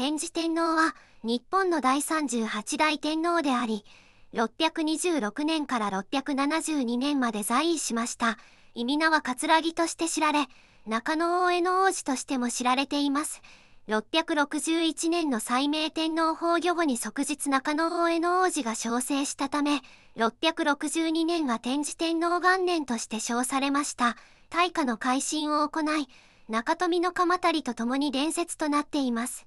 天智天皇は日本の第38代天皇であり、626年から672年まで在位しました。意味名は葛城として知られ、中野大江の王子としても知られています。661年の斉明天皇崩御後に即日中野大江の王子が称制したため、662年は天智天皇元年として称されました。大化の改新を行い、中富の鎌足と共に伝説となっています。